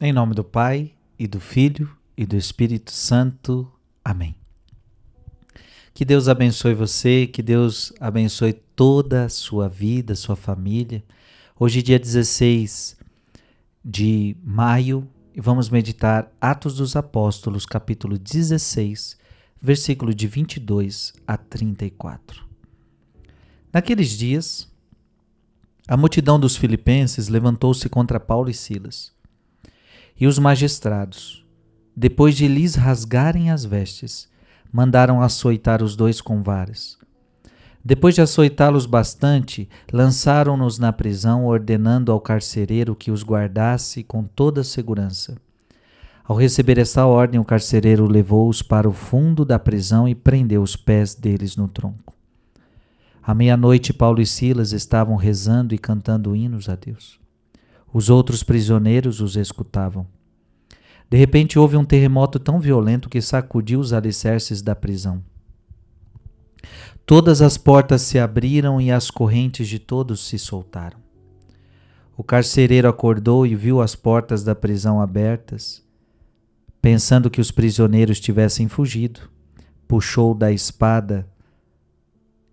Em nome do Pai e do Filho e do Espírito Santo. Amém. Que Deus abençoe você, que Deus abençoe toda a sua vida, sua família. Hoje, dia 16 de maio, vamos meditar Atos dos Apóstolos, capítulo 16, versículo de 22 a 34. Naqueles dias, a multidão dos filipenses levantou-se contra Paulo e Silas e os magistrados, depois de lhes rasgarem as vestes, mandaram açoitar os dois com varas. Depois de açoitá-los bastante, lançaram-nos na prisão, ordenando ao carcereiro que os guardasse com toda segurança. Ao receber esta ordem, o carcereiro levou-os para o fundo da prisão e prendeu os pés deles no tronco. À meia-noite, Paulo e Silas estavam rezando e cantando hinos a Deus. Os outros prisioneiros os escutavam. De repente houve um terremoto tão violento que sacudiu os alicerces da prisão. Todas as portas se abriram e as correntes de todos se soltaram. O carcereiro acordou e viu as portas da prisão abertas. Pensando que os prisioneiros tivessem fugido, puxou da espada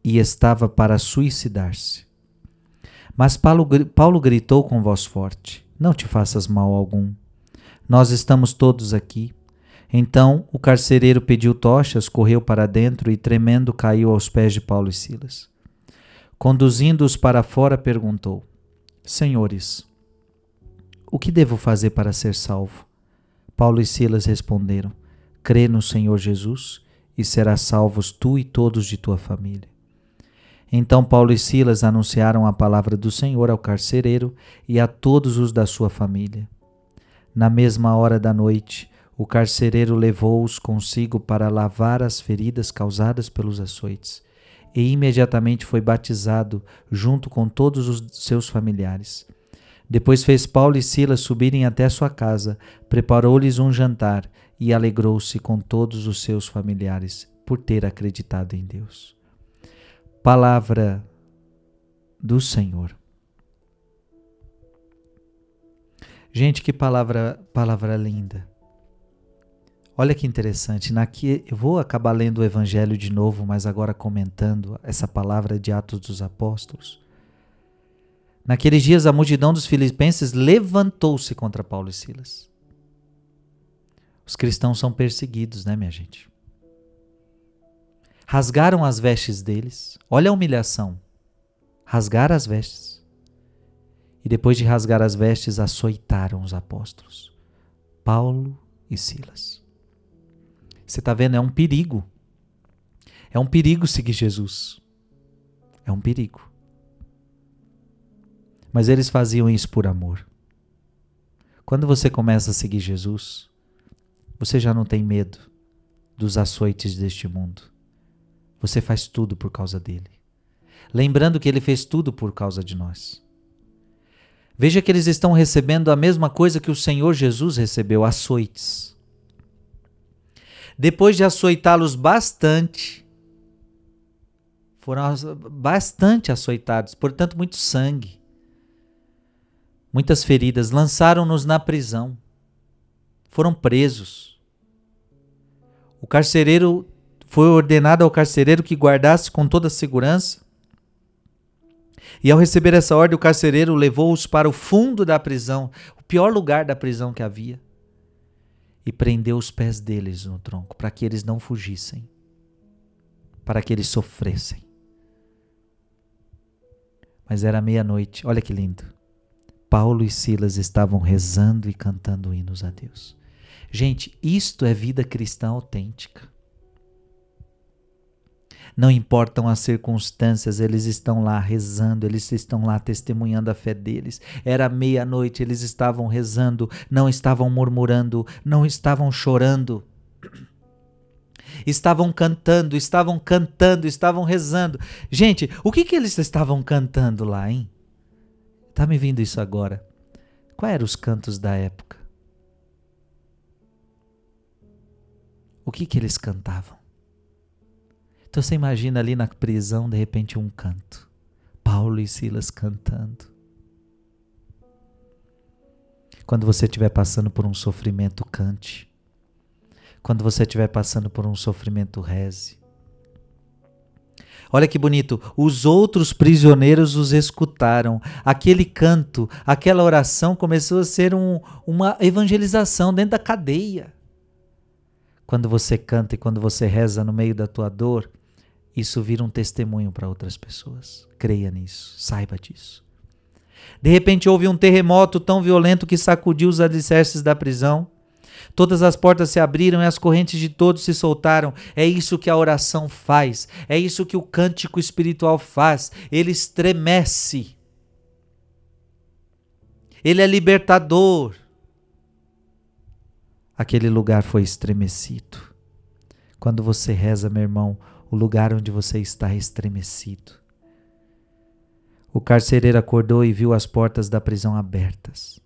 e estava para suicidar-se. Mas Paulo, Paulo gritou com voz forte: Não te faças mal algum. Nós estamos todos aqui. Então o carcereiro pediu tochas, correu para dentro e, tremendo, caiu aos pés de Paulo e Silas. Conduzindo-os para fora, perguntou: Senhores, o que devo fazer para ser salvo? Paulo e Silas responderam: Crê no Senhor Jesus e serás salvos tu e todos de tua família. Então Paulo e Silas anunciaram a palavra do Senhor ao carcereiro e a todos os da sua família. Na mesma hora da noite, o carcereiro levou-os consigo para lavar as feridas causadas pelos açoites, e imediatamente foi batizado junto com todos os seus familiares. Depois fez Paulo e Silas subirem até sua casa, preparou-lhes um jantar e alegrou-se com todos os seus familiares por ter acreditado em Deus palavra do Senhor. Gente, que palavra, palavra linda. Olha que interessante, naqui, eu vou acabar lendo o evangelho de novo, mas agora comentando essa palavra de Atos dos Apóstolos. Naqueles dias a multidão dos filipenses levantou-se contra Paulo e Silas. Os cristãos são perseguidos, né, minha gente? rasgaram as vestes deles. Olha a humilhação. Rasgar as vestes. E depois de rasgar as vestes, açoitaram os apóstolos, Paulo e Silas. Você está vendo? É um perigo. É um perigo seguir Jesus. É um perigo. Mas eles faziam isso por amor. Quando você começa a seguir Jesus, você já não tem medo dos açoites deste mundo. Você faz tudo por causa dele. Lembrando que ele fez tudo por causa de nós. Veja que eles estão recebendo a mesma coisa que o Senhor Jesus recebeu, açoites. Depois de açoitá-los bastante, foram bastante açoitados, portanto, muito sangue, muitas feridas, lançaram-nos na prisão, foram presos. O carcereiro foi ordenado ao carcereiro que guardasse com toda segurança. E ao receber essa ordem, o carcereiro levou-os para o fundo da prisão, o pior lugar da prisão que havia, e prendeu os pés deles no tronco, para que eles não fugissem, para que eles sofressem. Mas era meia-noite, olha que lindo. Paulo e Silas estavam rezando e cantando hinos a Deus. Gente, isto é vida cristã autêntica. Não importam as circunstâncias, eles estão lá rezando, eles estão lá testemunhando a fé deles. Era meia-noite, eles estavam rezando, não estavam murmurando, não estavam chorando. Estavam cantando, estavam cantando, estavam rezando. Gente, o que, que eles estavam cantando lá, hein? Tá me vindo isso agora. Quais eram os cantos da época? O que, que eles cantavam? Então você imagina ali na prisão, de repente, um canto. Paulo e Silas cantando. Quando você estiver passando por um sofrimento, cante. Quando você estiver passando por um sofrimento, reze. Olha que bonito. Os outros prisioneiros os escutaram. Aquele canto, aquela oração começou a ser um, uma evangelização dentro da cadeia. Quando você canta e quando você reza no meio da tua dor, isso vira um testemunho para outras pessoas. Creia nisso, saiba disso. De repente houve um terremoto tão violento que sacudiu os alicerces da prisão. Todas as portas se abriram e as correntes de todos se soltaram. É isso que a oração faz, é isso que o cântico espiritual faz. Ele estremece. Ele é libertador. Aquele lugar foi estremecido. Quando você reza, meu irmão, o lugar onde você está estremecido. O carcereiro acordou e viu as portas da prisão abertas.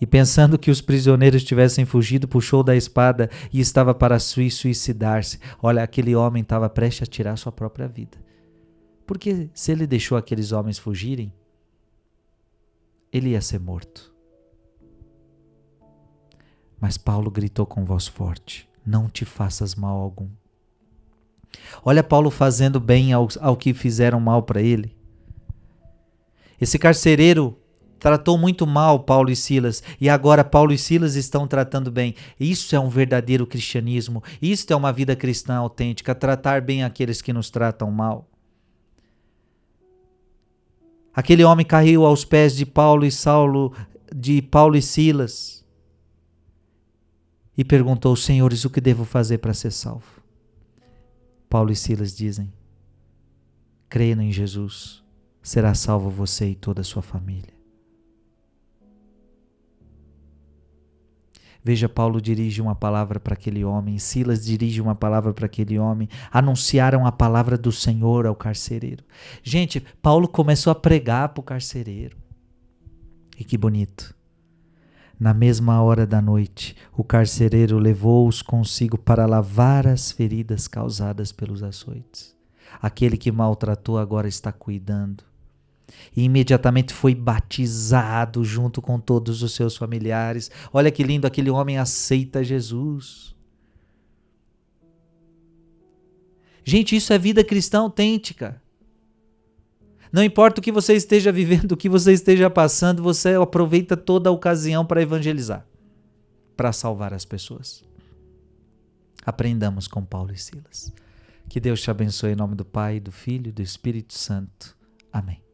E pensando que os prisioneiros tivessem fugido, puxou da espada e estava para suicidar-se. Olha, aquele homem estava prestes a tirar sua própria vida. Porque se ele deixou aqueles homens fugirem, ele ia ser morto. Mas Paulo gritou com voz forte: Não te faças mal algum. Olha Paulo fazendo bem ao, ao que fizeram mal para ele. Esse carcereiro tratou muito mal Paulo e Silas, e agora Paulo e Silas estão tratando bem. Isso é um verdadeiro cristianismo, isso é uma vida cristã autêntica, tratar bem aqueles que nos tratam mal. Aquele homem caiu aos pés de Paulo e Saulo, de Paulo e Silas, e perguntou: "Senhores, o que devo fazer para ser salvo?" Paulo e Silas dizem: creia em Jesus, será salvo você e toda a sua família. Veja, Paulo dirige uma palavra para aquele homem, Silas dirige uma palavra para aquele homem, anunciaram a palavra do Senhor ao carcereiro. Gente, Paulo começou a pregar para o carcereiro. E que bonito. Na mesma hora da noite, o carcereiro levou-os consigo para lavar as feridas causadas pelos açoites. Aquele que maltratou agora está cuidando. E imediatamente foi batizado junto com todos os seus familiares. Olha que lindo, aquele homem aceita Jesus. Gente, isso é vida cristã autêntica. Não importa o que você esteja vivendo, o que você esteja passando, você aproveita toda a ocasião para evangelizar, para salvar as pessoas. Aprendamos com Paulo e Silas. Que Deus te abençoe em nome do Pai, do Filho e do Espírito Santo. Amém.